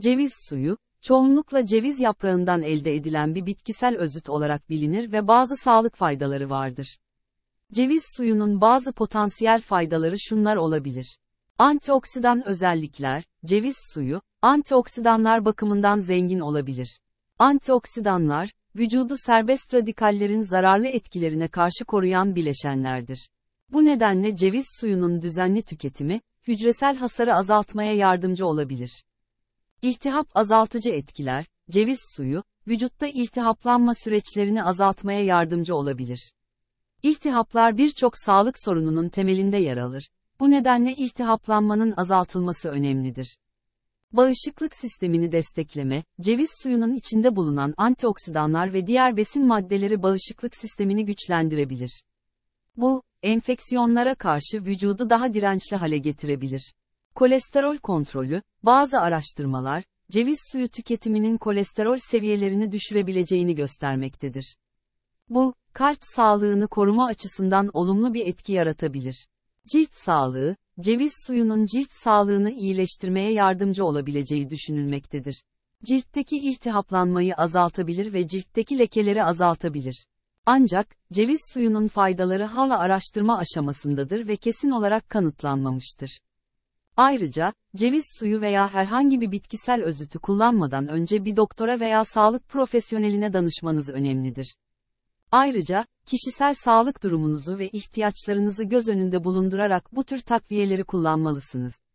Ceviz suyu, çoğunlukla ceviz yaprağından elde edilen bir bitkisel özüt olarak bilinir ve bazı sağlık faydaları vardır. Ceviz suyunun bazı potansiyel faydaları şunlar olabilir. Antioksidan özellikler, ceviz suyu, antioksidanlar bakımından zengin olabilir. Antioksidanlar, vücudu serbest radikallerin zararlı etkilerine karşı koruyan bileşenlerdir. Bu nedenle ceviz suyunun düzenli tüketimi, hücresel hasarı azaltmaya yardımcı olabilir. İltihap azaltıcı etkiler, ceviz suyu, vücutta iltihaplanma süreçlerini azaltmaya yardımcı olabilir. İltihaplar birçok sağlık sorununun temelinde yer alır. Bu nedenle iltihaplanmanın azaltılması önemlidir. Bağışıklık sistemini destekleme, ceviz suyunun içinde bulunan antioksidanlar ve diğer besin maddeleri bağışıklık sistemini güçlendirebilir. Bu, enfeksiyonlara karşı vücudu daha dirençli hale getirebilir. Kolesterol kontrolü, bazı araştırmalar, ceviz suyu tüketiminin kolesterol seviyelerini düşürebileceğini göstermektedir. Bu, kalp sağlığını koruma açısından olumlu bir etki yaratabilir. Cilt sağlığı, ceviz suyunun cilt sağlığını iyileştirmeye yardımcı olabileceği düşünülmektedir. Ciltteki iltihaplanmayı azaltabilir ve ciltteki lekeleri azaltabilir. Ancak, ceviz suyunun faydaları hala araştırma aşamasındadır ve kesin olarak kanıtlanmamıştır. Ayrıca, ceviz suyu veya herhangi bir bitkisel özütü kullanmadan önce bir doktora veya sağlık profesyoneline danışmanız önemlidir. Ayrıca, kişisel sağlık durumunuzu ve ihtiyaçlarınızı göz önünde bulundurarak bu tür takviyeleri kullanmalısınız.